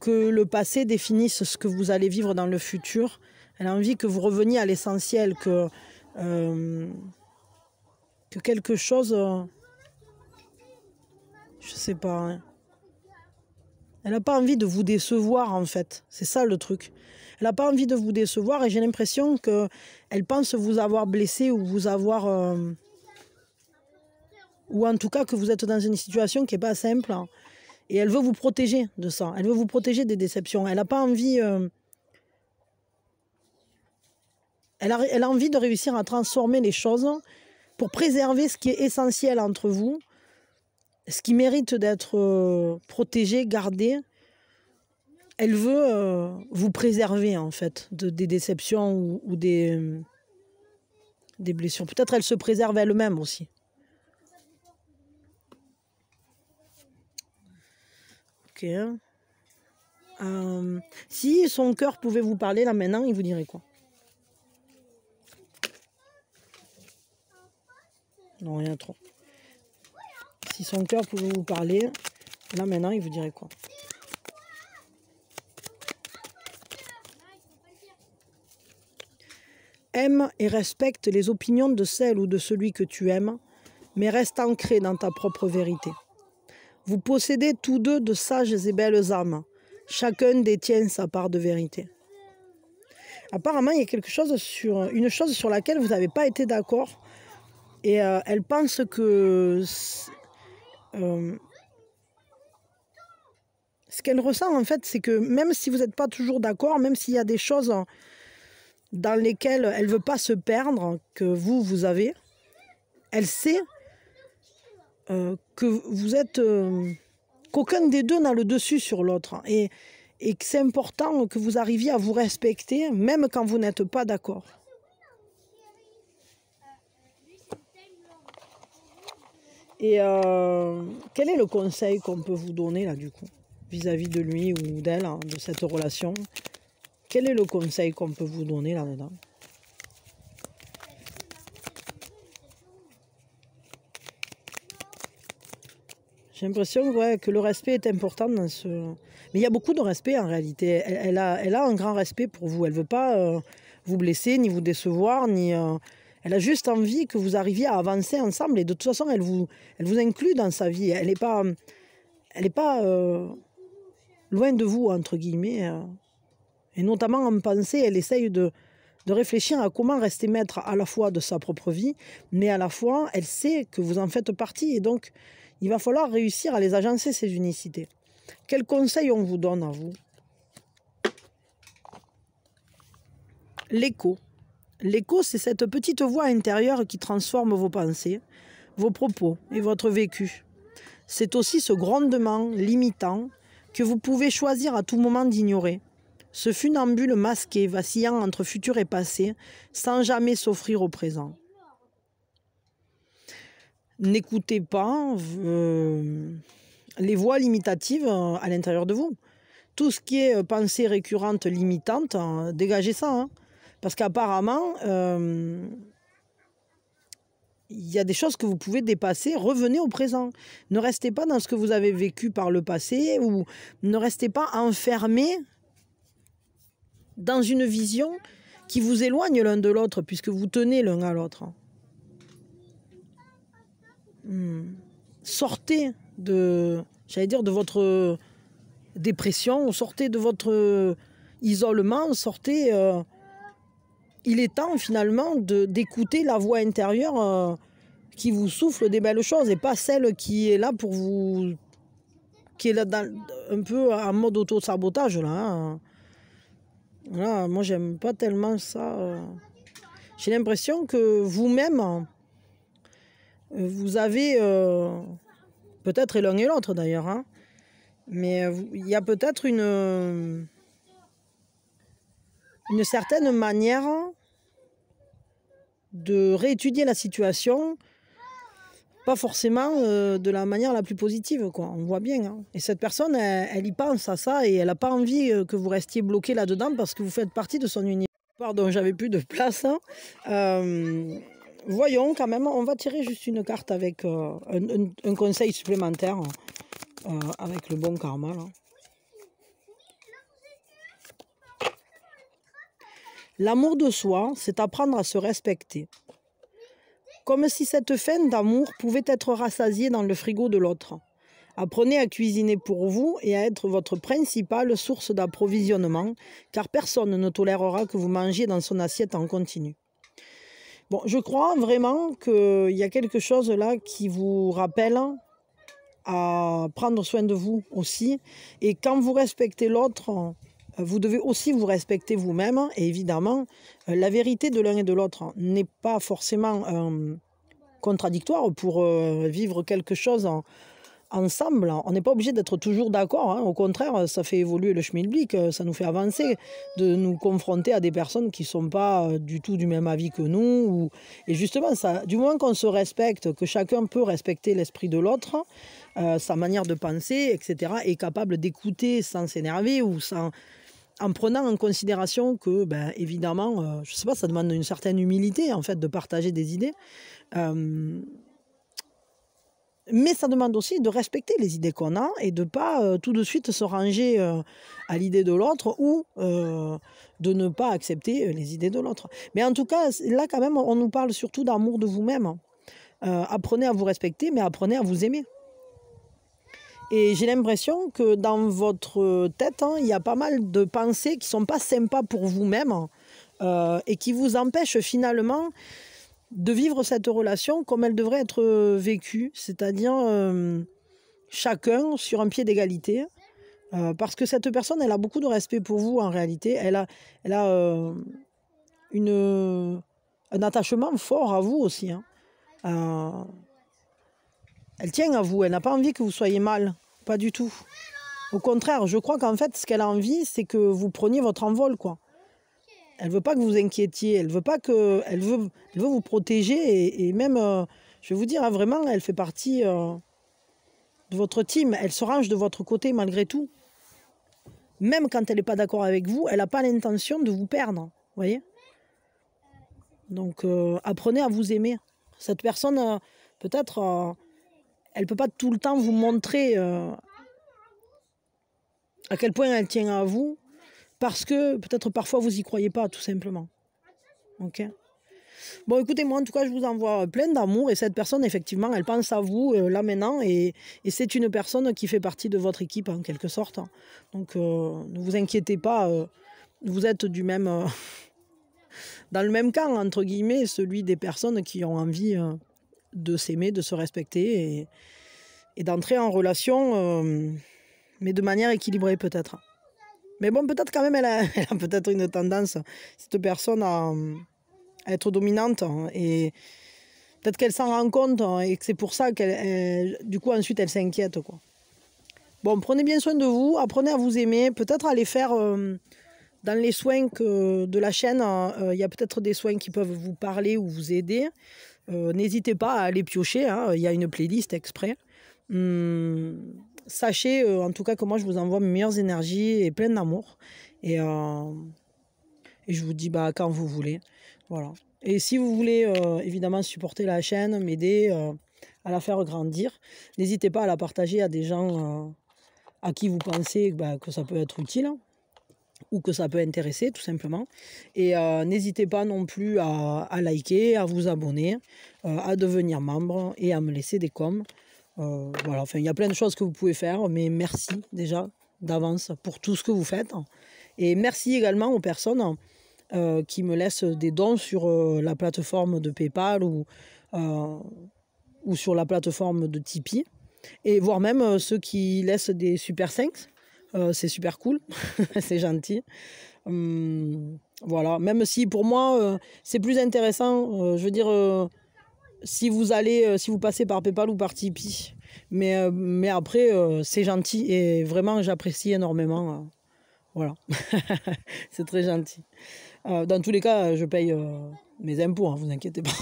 A: que le passé définisse ce que vous allez vivre dans le futur. Elle a envie que vous reveniez à l'essentiel, que, euh, que quelque chose... Euh, je ne sais pas. Hein. Elle n'a pas envie de vous décevoir, en fait. C'est ça le truc. Elle n'a pas envie de vous décevoir et j'ai l'impression qu'elle pense vous avoir blessé ou vous avoir... Euh, ou en tout cas que vous êtes dans une situation qui n'est pas simple. Hein. Et elle veut vous protéger de ça. Elle veut vous protéger des déceptions. Elle n'a pas envie... Elle a, envie de réussir à transformer les choses pour préserver ce qui est essentiel entre vous, ce qui mérite d'être euh, protégé, gardé. Elle veut euh, vous préserver en fait de, des déceptions ou, des, euh, des blessures. Peut-être elle se préserve elle-même aussi. Ok. si son cœur pouvait vous parler là maintenant, il vous dirait quoi Non, rien trop. Si son cœur pouvait vous parler, là maintenant, il vous dirait quoi Aime et respecte les opinions de celle ou de celui que tu aimes, mais reste ancré dans ta propre vérité. Vous possédez tous deux de sages et belles âmes. Chacun détient sa part de vérité. Apparemment, il y a quelque chose sur une chose sur laquelle vous n'avez pas été d'accord et euh, elle pense que euh, ce qu'elle ressent en fait, c'est que même si vous n'êtes pas toujours d'accord, même s'il y a des choses dans lesquelles elle ne veut pas se perdre, que vous, vous avez, elle sait euh, que vous êtes... qu'aucun des deux n'a le dessus sur l'autre. Et, et que c'est important que vous arriviez à vous respecter, même quand vous n'êtes pas d'accord. Et euh, quel est le conseil qu'on peut vous donner là du coup vis-à-vis de lui ou d'elle, hein, de cette relation Quel est le conseil qu'on peut vous donner là-dedans J'ai l'impression que le respect est important dans ce... Mais il y a beaucoup de respect en réalité. Elle, a, elle a, un grand respect pour vous. Elle ne veut pas euh, vous blesser, ni vous décevoir, ni... Euh, elle a juste envie que vous arriviez à avancer ensemble. Et de toute façon, elle vous, elle vous inclut dans sa vie. Elle n'est pas, elle pas euh, loin de vous, entre guillemets. Euh. Et notamment en pensée, elle essaye de, de réfléchir à comment rester maître à la fois de sa propre vie, mais à la fois, elle sait que vous en faites partie. Et donc, il va falloir réussir à les agencer, ces unicités. Quel conseil on vous donne à vous L'écho. L'écho, c'est cette petite voix intérieure qui transforme vos pensées, vos propos et votre vécu. C'est aussi ce grondement limitant que vous pouvez choisir à tout moment d'ignorer. Ce funambule masqué, vacillant entre futur et passé, sans jamais s'offrir au présent. N'écoutez pas euh, les voix limitatives euh, à l'intérieur de vous. Tout ce qui est euh, pensée récurrente limitante, dégagez ça. Hein. Parce qu'apparemment, euh, il y a des choses que vous pouvez dépasser. Revenez au présent. Ne restez pas dans ce que vous avez vécu par le passé ou ne restez pas enfermé dans une vision qui vous éloigne l'un de l'autre puisque vous tenez l'un à l'autre. Hmm. Sortez de, j'allais dire, de votre dépression, sortez de votre isolement, sortez euh, il est temps finalement d'écouter la voix intérieure euh, qui vous souffle des belles choses et pas celle qui est là pour vous. qui est là un peu en mode auto-sabotage. Là, hein. moi, j'aime pas tellement ça. Euh. J'ai l'impression que vous-même, euh, vous avez. peut-être l'un et l'autre d'ailleurs, hein. mais il y a peut-être une une certaine manière de réétudier la situation, pas forcément euh, de la manière la plus positive, quoi. On voit bien. Hein. Et cette personne, elle, y pense à ça et elle n'a pas envie euh, que vous restiez bloqué là-dedans parce que vous faites partie de son univers. Pardon, j'avais plus de place. Hein. Euh, voyons quand même, on va tirer juste une carte avec un, conseil supplémentaire avec le bon karma. L'amour de soi, c'est apprendre à se respecter. Comme si cette fin d'amour pouvait être rassasiée dans le frigo de l'autre. Apprenez à cuisiner pour vous et à être votre principale source d'approvisionnement, car personne ne tolérera que vous mangiez dans son assiette en continu. Bon, je crois vraiment qu'il y a quelque chose là qui vous rappelle à prendre soin de vous aussi. Et quand vous respectez l'autre, vous devez aussi vous respecter vous-même. Hein, et évidemment, euh, la vérité de l'un et de l'autre hein, n'est pas forcément euh, contradictoire pour euh, vivre quelque chose ensemble. On n'est pas obligé d'être toujours d'accord. Hein. Au contraire, ça fait évoluer le schmilblick, ça nous fait avancer, de nous confronter à des personnes qui ne sont pas du tout du même avis que nous. Et justement, ça, du moment qu'on se respecte, que chacun peut respecter l'esprit de l'autre, sa manière de penser, etc., est capable d'écouter sans s'énerver ou sans en prenant en considération que, ben, évidemment, euh, je sais pas, ça demande une certaine humilité, en fait, de partager des idées. Euh, mais ça demande aussi de respecter les idées qu'on a et de ne pas euh, tout de suite se ranger à l'idée de l'autre ou de ne pas accepter les idées de l'autre. Mais en tout cas, là quand même, on nous parle surtout d'amour de vous-même. apprenez à vous respecter, mais apprenez à vous aimer. Et j'ai l'impression que dans votre tête, hein, il y a pas mal de pensées qui sont pas sympas pour vous-même euh, et qui vous empêchent finalement de vivre cette relation comme elle devrait être vécue, c'est-à-dire euh, chacun sur un pied d'égalité. Euh, parce que cette personne, elle a beaucoup de respect pour vous en réalité. Elle a, elle a une, un attachement fort à vous aussi. Hein. elle tient à vous, elle n'a pas envie que vous soyez mal. Pas du tout. Au contraire, je crois qu'en fait, ce qu'elle a envie, c'est que vous preniez votre envol, quoi. Elle veut pas que vous inquiétiez. Elle veut pas que. Elle veut, vous protéger et, même, euh, je vais vous dire, hein, vraiment, elle fait partie euh, de votre team. Elle se range de votre côté malgré tout. Même quand elle n'est pas d'accord avec vous, elle n'a pas l'intention de vous perdre. voyez Donc, euh, apprenez à vous aimer. Cette personne, peut-être elle peut pas tout le temps vous montrer euh, à quel point elle tient à vous, parce que peut-être parfois vous y croyez pas, tout simplement. Ok Bon, écoutez, moi en tout cas, je vous envoie plein d'amour et cette personne, effectivement, elle pense à vous euh, là maintenant et, c'est une personne qui fait partie de votre équipe en quelque sorte. Donc, euh, ne vous inquiétez pas, vous êtes du même. dans le même camp, entre guillemets, celui des personnes qui ont envie de s'aimer, de se respecter et, d'entrer en relation, euh, mais de manière équilibrée peut-être. Mais bon, peut-être quand même, elle a, peut-être une tendance, cette personne, à, être dominante. Et peut-être qu'elle s'en rend compte et que c'est pour ça qu'elle, du coup, ensuite, elle s'inquiète. Quoi. Bon, prenez bien soin de vous, apprenez à vous aimer, peut-être les faire... Euh, dans les soins que, de la chaîne, euh, il y a peut-être des soins qui peuvent vous parler ou vous aider. Euh, n'hésitez pas à aller piocher, hein, il y a une playlist exprès. Hum, sachez euh, en tout cas que moi je vous envoie mes meilleures énergies et plein d'amour. Et, euh, je vous dis bah, quand vous voulez. Voilà. Et si vous voulez évidemment supporter la chaîne, m'aider à la faire grandir, n'hésitez pas à la partager à des gens à qui vous pensez bah, que ça peut être utile ou que ça peut intéresser tout simplement. Et euh, n'hésitez pas non plus à, liker, à vous abonner, euh, à devenir membre et à me laisser des coms. Euh, voilà, enfin il y a plein de choses que vous pouvez faire, mais merci déjà d'avance pour tout ce que vous faites. Et merci également aux personnes qui me laissent des dons sur la plateforme de PayPal ou, ou sur la plateforme de Tipeee, et voire même ceux qui laissent des Super 5 euh, c'est super cool, c'est gentil. Hum, voilà, même si pour moi, euh, c'est plus intéressant, euh, je veux dire, si vous allez, si vous passez par PayPal ou par Tipeee. Mais, mais après, c'est gentil et vraiment, j'apprécie énormément. voilà, c'est très gentil. dans tous les cas, je paye mes impôts, hein, vous inquiétez pas.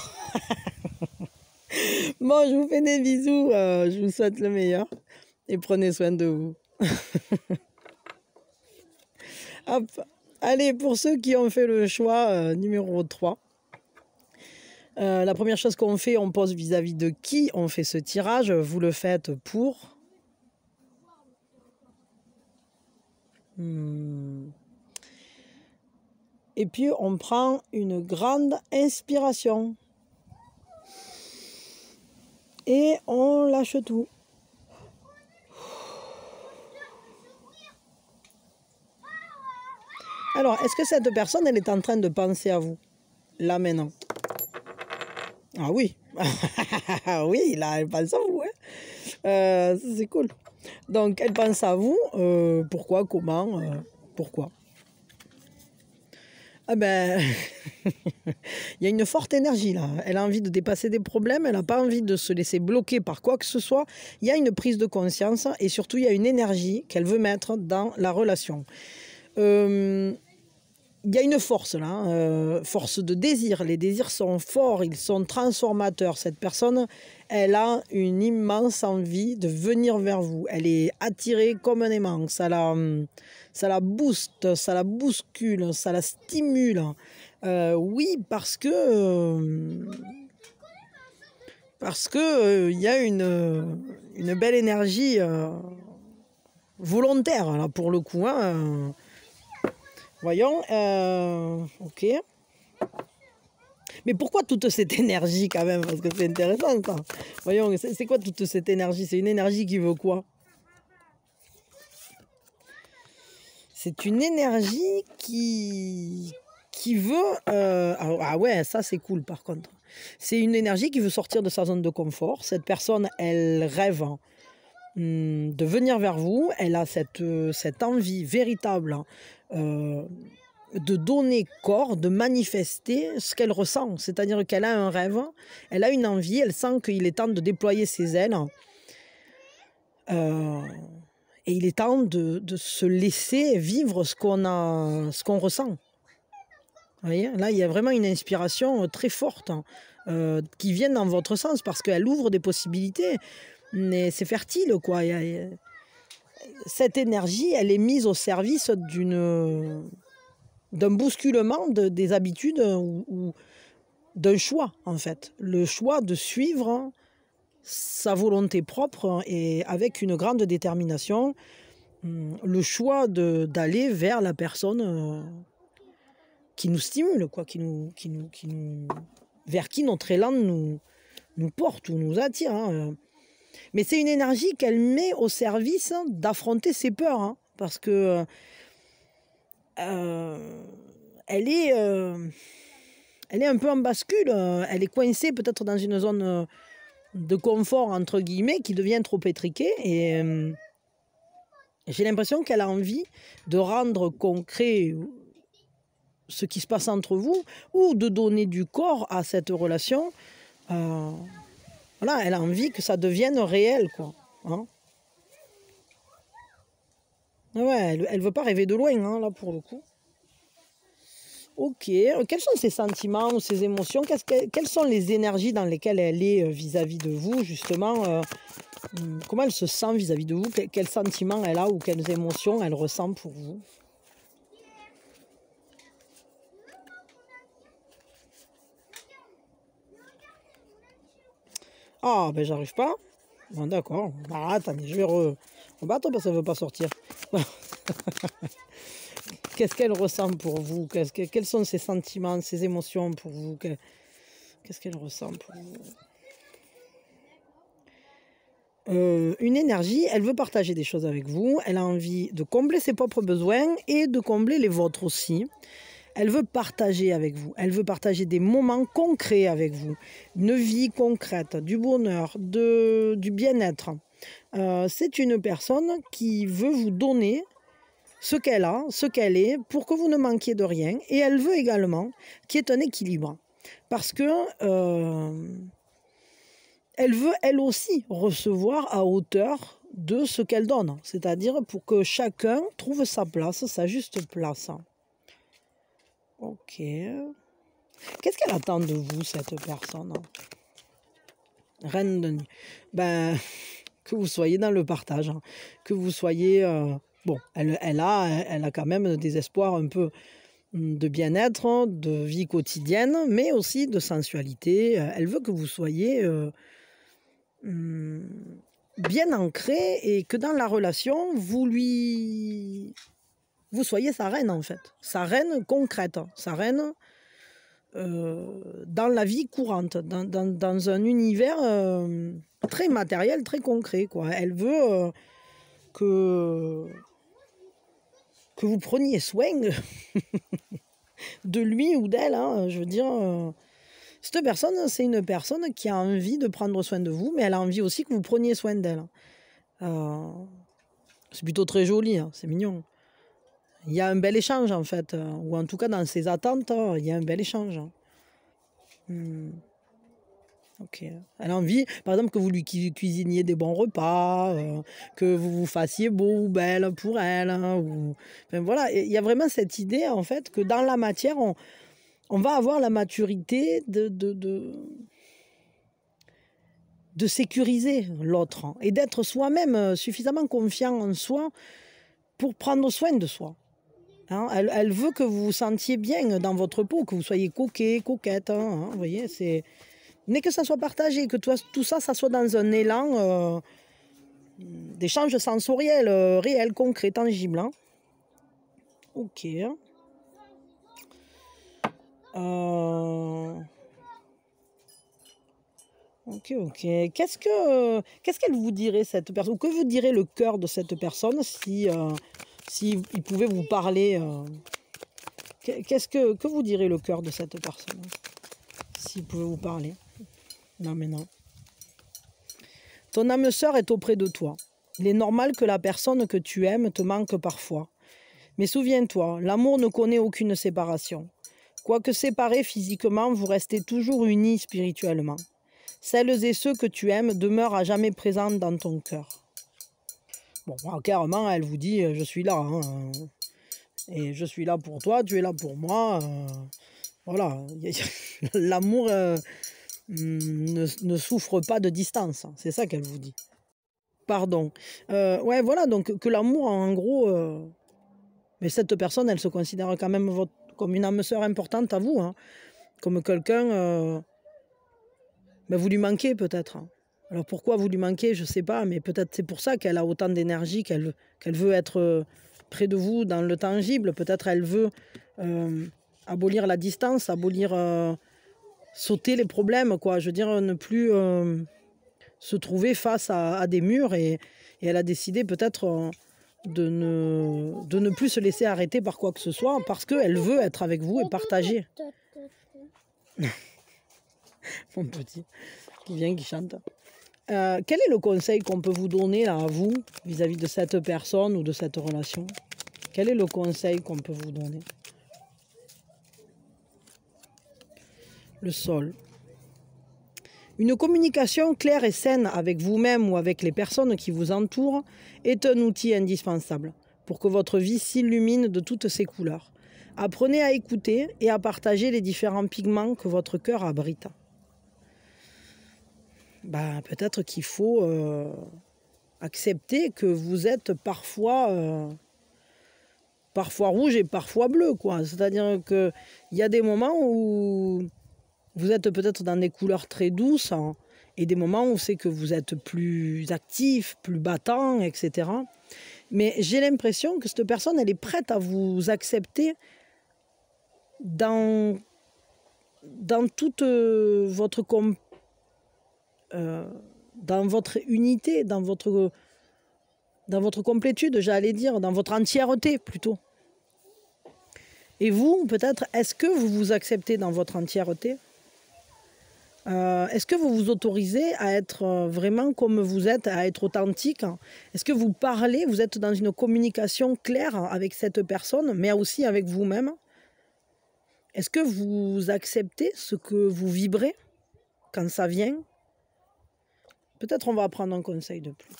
A: bon, je vous fais des bisous. je vous souhaite le meilleur et prenez soin de vous. Allez, pour ceux qui ont fait le choix euh, numéro 3, euh, la première chose qu'on fait, on pose vis-à-vis de qui on fait ce tirage. Vous le faites pour... Hmm. Et puis, on prend une grande inspiration. Et on lâche tout. Alors, est-ce que cette personne, elle est en train de penser à vous Là maintenant. Ah oui. oui, là, elle pense à vous. Hein. Euh, c'est cool. Donc, elle pense à vous. Euh, pourquoi Comment euh, Pourquoi ah ben, il y a une forte énergie là. Elle a envie de dépasser des problèmes, elle n'a pas envie de se laisser bloquer par quoi que ce soit. Il y a une prise de conscience et surtout il y a une énergie qu'elle veut mettre dans la relation il euh, y a une force là, hein, euh, force de désir. Les désirs sont forts, ils sont transformateurs. Cette personne, elle a une immense envie de venir vers vous. Elle est attirée comme un aimant. Ça la, hum, ça la booste, ça la bouscule, ça la stimule. Euh, oui, parce que parce que il y a une une belle énergie volontaire là pour le coup. Hein, Voyons, euh, ok. Mais pourquoi toute cette énergie quand même Parce que c'est intéressant ça. Voyons, c'est quoi toute cette énergie C'est une énergie qui veut quoi C'est une énergie qui, qui veut... Euh, ah, ah ouais, ça c'est cool par contre. C'est une énergie qui veut sortir de sa zone de confort. Cette personne, elle rêve. Hum, de venir vers vous. Elle a cette, euh, envie véritable hein, euh, de donner corps, de manifester ce qu'elle ressent. C'est-à-dire qu'elle a un rêve, elle a une envie, elle sent qu'il est temps de déployer ses ailes. Euh, et il est temps de, se laisser vivre ce qu'on a, ce qu'on ressent. là, il y a vraiment une inspiration très forte. Hein, qui vient dans votre sens parce qu'elle ouvre des possibilités mais c'est fertile, quoi. Cette énergie, elle est mise au service d'une d'un bousculement de, des habitudes ou, d'un choix, en fait. Le choix de suivre sa volonté propre et avec une grande détermination, hmm, le choix d'aller vers la personne euh, qui nous stimule, quoi, qui nous, qui nous, qui nous, vers qui notre élan nous, nous porte ou nous attire. Hein. Mais c'est une énergie qu'elle met au service hein, d'affronter ses peurs. Hein, parce que. Euh, euh, elle est. Euh, elle est un peu en bascule. Elle est coincée peut-être dans une zone de confort, entre guillemets, qui devient trop étriquée. Et j'ai l'impression qu'elle a envie de rendre concret ce qui se passe entre vous ou de donner du corps à cette relation elle a envie que ça devienne réel, quoi. Hein. Ah elle, ne veut pas rêver de loin, hein, là, pour le coup. Ok, euh, quels sont ses sentiments ou ses émotions Quelles sont les énergies dans lesquelles elle est euh, vis-à-vis de vous, justement euh, hum, Comment elle se sent vis à -vis de vous Quels sentiments elle a ou quelles émotions elle ressent pour vous Ah, ben j'arrive pas. Bon, d'accord. Bah, attendez, je vais rebattre oh, bah, parce qu'elle veut pas sortir. Qu'est-ce qu'elle ressent pour vous que... Quels sont ses sentiments, ses émotions pour vous Qu'est-ce qu'elle ressent pour vous euh, une énergie, elle veut partager des choses avec vous, elle a envie de combler ses propres besoins et de combler les vôtres aussi. Elle veut partager avec vous. Elle veut partager des moments concrets avec vous. Une vie concrète, du bonheur, du bien-être. Euh, c'est une personne qui veut vous donner ce qu'elle a, ce qu'elle est, pour que vous ne manquiez de rien. Et elle veut également qu'il y ait un équilibre. Parce que... Euh, elle veut elle aussi recevoir à hauteur de ce qu'elle donne, c'est-à-dire pour que chacun trouve sa place, sa juste place. Ok. Qu'est-ce qu'elle attend de vous, cette personne Reine de Ben, que vous soyez dans le partage, hein. que vous soyez... Euh, bon, elle, a, elle a quand même des espoirs un peu mm, de bien-être, hein, de vie quotidienne, mais aussi de sensualité. Euh, elle veut que vous soyez euh, mm, bien ancré et que dans la relation, vous lui vous soyez sa reine en fait, sa reine concrète, sa reine euh, dans la vie courante, dans, un univers euh, très matériel, très concret. Quoi. Elle veut euh, que, que vous preniez soin de lui ou d'elle. Hein. je veux dire, cette personne, c'est une personne qui a envie de prendre soin de vous, mais elle a envie aussi que vous preniez soin d'elle. c'est plutôt très joli, hein. c'est mignon il y a un bel échange en fait, euh, ou en tout cas dans ses attentes, hein, il y a un bel échange. Hein. Hmm. Ok. Elle a envie, par exemple, que vous lui cuisiniez des bons repas, euh, que vous vous fassiez beau ou belle pour elle. Hein, voilà, il y a vraiment cette idée en fait que dans la matière, on, va avoir la maturité de, de de sécuriser l'autre et d'être soi-même euh, suffisamment confiant en soi pour prendre soin de soi. Hein. elle, veut que vous vous sentiez bien dans votre peau, que vous soyez coquet, coquette. Hein, hein. vous voyez, c'est. Mais que ça soit partagé, que tout ça, ça soit dans un élan euh, d'échange sensoriel, euh, réel, concret, tangible. Ok. Euh, ok, ok. Qu'est-ce que qu'est-ce qu'elle vous dirait cette personne, ou que vous dirait le cœur de cette personne si s'il pouvait vous parler, euh, qu'est-ce que, vous dirait le cœur de cette personne S'il pouvait vous parler. Non, mais non. Ton âme sœur est auprès de toi. Il est normal que la personne que tu aimes te manque parfois. Mais souviens-toi, l'amour ne connaît aucune séparation. Quoique séparés physiquement, vous restez toujours unis spirituellement. Celles et ceux que tu aimes demeurent à jamais présents dans ton cœur. Bon, hein, carrément, elle vous dit euh, Je suis là. Hein, euh, et je suis là pour toi, tu es là pour moi. Euh, voilà. L'amour mm, ne, souffre pas de distance. Hein, c'est ça qu'elle vous dit. Pardon. ouais, voilà. Donc, que l'amour, en gros. mais cette personne, elle se considère quand même comme une âme sœur importante à vous. comme quelqu'un. mais ben, vous lui manquez peut-être. Alors pourquoi vous lui manquez, je ne sais pas, mais peut-être c'est pour ça qu'elle a autant d'énergie, qu'elle veut être euh, près de vous dans le tangible. Peut-être elle veut euh, abolir la distance, abolir, euh, sauter les problèmes, quoi. Je veux dire, ne plus se trouver face à, des murs. Et, elle a décidé peut-être de, ne, de ne plus se laisser arrêter par quoi que ce soit parce qu'elle veut être avec vous et partager. Mon petit qui vient, qui chante. Euh, quel est le conseil qu'on peut vous donner à vous vis-à-vis -vis de cette personne ou de cette relation Quel est le conseil qu'on peut vous donner Le sol. Une communication claire et saine avec vous-même ou avec les personnes qui vous entourent est un outil indispensable pour que votre vie s'illumine de toutes ses couleurs. Apprenez à écouter et à partager les différents pigments que votre cœur abrite. Bah, peut-être qu'il faut euh, accepter que vous êtes parfois, euh, parfois rouge et parfois bleu. quoi. C'est-à-dire qu'il y a des moments où vous êtes peut-être dans des couleurs très douces hein, et des moments où c'est que vous êtes plus actif, plus battant, etc. Mais j'ai l'impression que cette personne, elle est prête à vous accepter dans, dans toute euh, votre compétence. Euh, dans votre unité, dans votre, dans votre complétude, j'allais dire, dans votre entièreté plutôt. Et vous, peut-être, est-ce que vous vous acceptez dans votre entièreté euh, Est-ce que vous vous autorisez à être euh, vraiment comme vous êtes, à être authentique Est-ce que vous parlez, vous êtes dans une communication claire avec cette personne, mais aussi avec vous-même Est-ce que vous acceptez ce que vous vibrez quand ça vient Peut-être on va prendre un conseil de plus.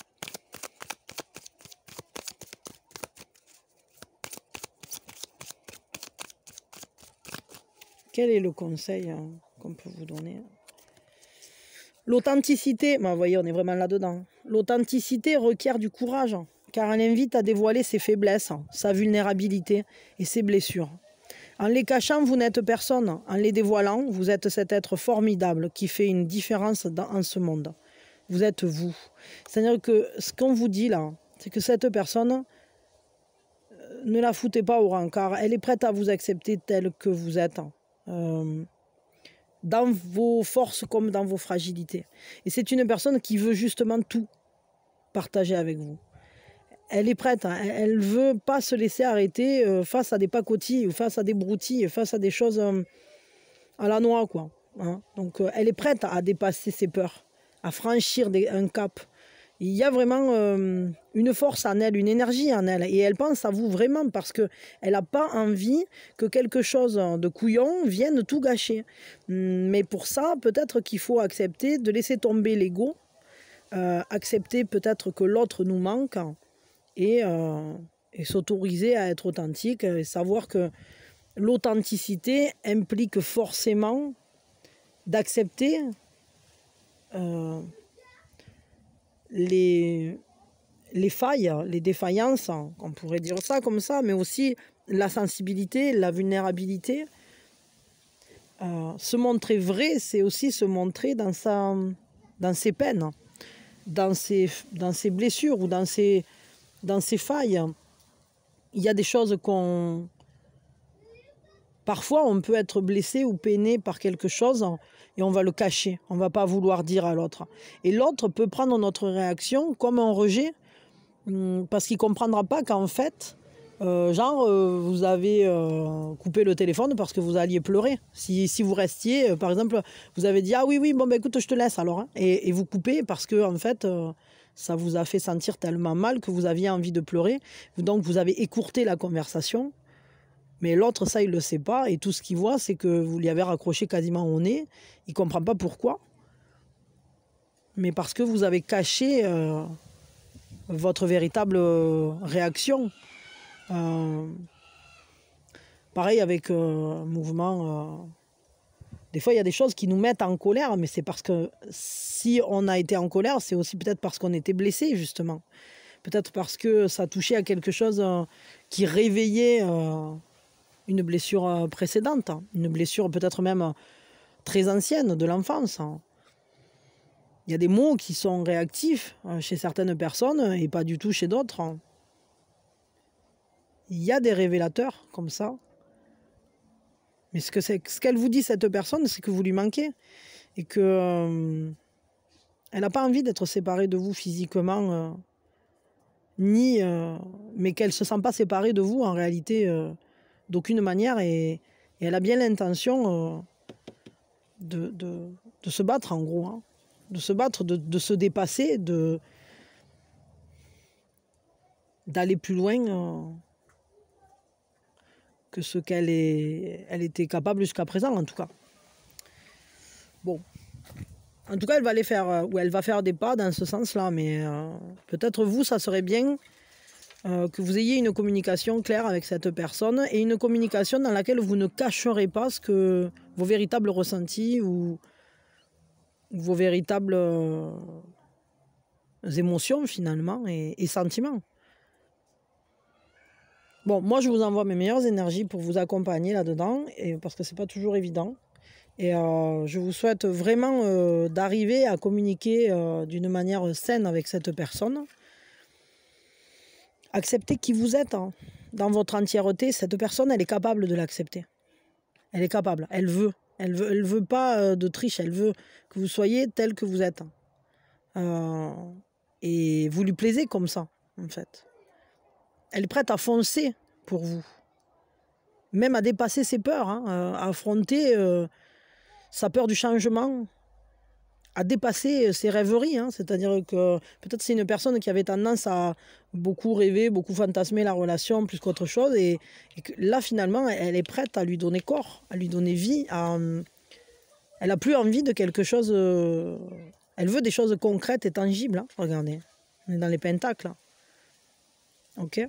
A: Quel est le conseil hein, qu'on peut vous donner L'authenticité, bah, vous voyez, on est vraiment là-dedans. L'authenticité requiert du courage, car elle invite à dévoiler ses faiblesses, sa vulnérabilité et ses blessures. En les cachant, vous n'êtes personne. En les dévoilant, vous êtes cet être formidable qui fait une différence en ce monde vous êtes vous. C'est-à-dire que ce qu'on vous dit là, c'est que cette personne, euh, ne la foutez pas au car Elle est prête à vous accepter tel que vous êtes. Hein. Euh, dans vos forces comme dans vos fragilités. Et c'est une personne qui veut justement tout partager avec vous. Elle est prête, hein. Elle elle veut pas se laisser arrêter euh, face à des pacotilles, face à des broutilles, face à des choses à la noix, quoi. Hein. Donc elle est prête à dépasser ses peurs à franchir un cap. Il y a vraiment euh, une force en elle, une énergie en elle. Et elle pense à vous vraiment parce qu'elle n'a pas envie que quelque chose de couillon vienne tout gâcher. Hmm, mais pour ça, peut-être qu'il faut accepter de laisser tomber l'ego, euh, accepter peut-être que l'autre nous manque euh, et s'autoriser à être authentique et savoir que l'authenticité implique forcément d'accepter euh, les, les failles, les défaillances, on pourrait dire ça comme ça, mais aussi la sensibilité, la vulnérabilité. Euh, se montrer vrai, c'est aussi se montrer dans, sa, dans ses peines, dans ses, dans ses blessures ou dans ses, dans ses failles. Il y a des choses qu'on Parfois, on peut être blessé ou peiné par quelque chose hein, et on va le cacher, on va pas vouloir dire à l'autre. Et l'autre peut prendre notre réaction comme un rejet hmm, parce qu'il comprendra pas qu'en fait, euh, genre, euh, vous avez euh, coupé le téléphone parce que vous alliez pleurer. Si, si vous restiez, par exemple, vous avez dit Ah oui, oui, bon, ben écoute, je te laisse alors. Hein. et, et, vous coupez parce que, en fait, ça vous a fait sentir tellement mal que vous aviez envie de pleurer. Donc, vous avez écourté la conversation mais l'autre, ça, il ne le sait pas. Et tout ce qu'il voit, c'est que vous lui avez raccroché quasiment au nez. Il ne comprend pas pourquoi. Mais parce que vous avez caché euh, votre véritable euh, réaction. Euh, pareil avec euh, mouvement. des fois, il y a des choses qui nous mettent en colère, mais c'est parce que si on a été en colère, c'est aussi peut-être parce qu'on était blessé, justement. Peut-être parce que ça touchait à quelque chose qui réveillait une blessure euh, précédente, une blessure peut-être même très ancienne de l'enfance. Il y a des mots qui sont réactifs euh, chez certaines personnes et pas du tout chez d'autres. Il y a des révélateurs comme ça. Mais ce qu'elle vous dit, cette personne, c'est que vous lui manquez. Et que euh, elle n'a pas envie d'être séparée de vous physiquement. ni, mais qu'elle ne se sent pas séparée de vous en réalité d'aucune manière et, elle a bien l'intention euh, de, se battre en gros, hein. de se battre, de, se dépasser, de d'aller plus loin euh, que ce qu'elle elle était capable jusqu'à présent en tout cas. Bon. En tout cas, elle va aller faire, euh, elle va faire des pas dans ce sens-là, mais peut-être vous, ça serait bien euh, que vous ayez une communication claire avec cette personne et une communication dans laquelle vous ne cacherez pas que vos véritables ressentis ou vos véritables euh, émotions finalement et, sentiments. Bon, moi je vous envoie mes meilleures énergies pour vous accompagner là-dedans et parce que c'est pas toujours évident. Et euh, je vous souhaite vraiment d'arriver à communiquer d'une manière saine avec cette personne. Accepter qui vous êtes hein. dans votre entièreté. Cette personne, elle est capable de l'accepter. Elle est capable. Elle veut. Elle veut, elle veut pas euh, de triche. Elle veut que vous soyez tel que vous êtes. Hein. Euh, et vous lui plaisez comme ça, en fait. Elle est prête à foncer pour vous. Même à dépasser ses peurs, hein, euh, à affronter sa peur du changement, à dépasser euh, ses rêveries. Hein. C'est-à-dire que peut-être c'est une personne qui avait tendance à beaucoup rêver, beaucoup fantasmer la relation plus qu'autre chose. Et, là, finalement, elle est prête à lui donner corps, à lui donner vie. elle n'a plus envie de quelque chose. Euh, elle veut des choses concrètes et tangibles. Hein. Regardez, on est dans les pentacles. Hein. OK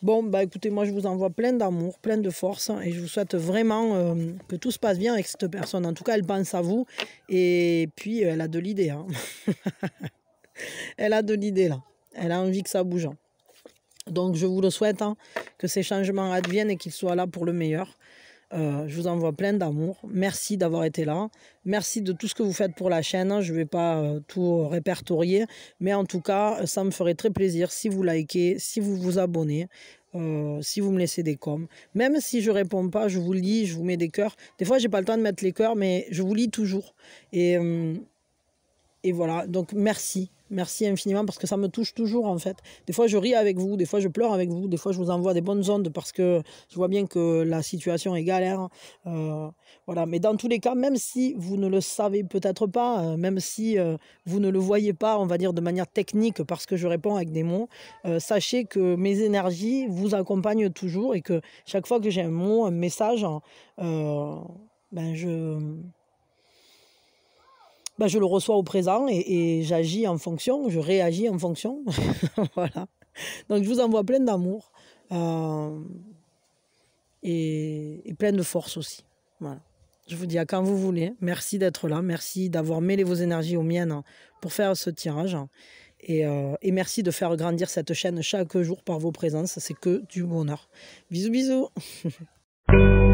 A: Bon, bah écoutez, moi je vous envoie plein d'amour, plein de force hein, et je vous souhaite vraiment euh, que tout se passe bien avec cette personne. En tout cas, elle pense à vous et puis euh, elle a de l'idée. Hein. elle a de l'idée là. Elle a envie que ça bouge. Hein. Donc je vous le souhaite, que ces changements adviennent et qu'ils soient là pour le meilleur. Euh, je vous envoie plein d'amour. Merci d'avoir été là. Merci de tout ce que vous faites pour la chaîne. Je ne vais pas euh, tout répertorier, mais en tout cas, euh, ça me ferait très plaisir si vous likez, si vous vous abonnez. si vous me laissez des coms. Même si je réponds pas, je vous lis, je vous mets des cœurs. Des fois, j'ai pas le temps de mettre les cœurs, mais je vous lis toujours. Et et voilà, donc merci. Merci infiniment parce que ça me touche toujours en fait. Des fois je ris avec vous, des fois je pleure avec vous, des fois je vous envoie des bonnes ondes parce que je vois bien que la situation est galère. Euh, voilà, mais dans tous les cas, même si vous ne le savez peut-être pas, euh, même si euh, vous ne le voyez pas, on va dire de manière technique parce que je réponds avec des mots, sachez que mes énergies vous accompagnent toujours et que chaque fois que j'ai un mot, un message, ben je bah, je le reçois au présent et, j'agis en fonction, je réagis en fonction. voilà. Donc je vous envoie plein d'amour euh, et, plein de force aussi. Je vous dis à quand vous voulez. Merci d'être là. Merci d'avoir mêlé vos énergies aux miennes hein, pour faire ce tirage. Euh, et merci de faire grandir cette chaîne chaque jour par vos présences. C'est que du bonheur. Bisous, bisous.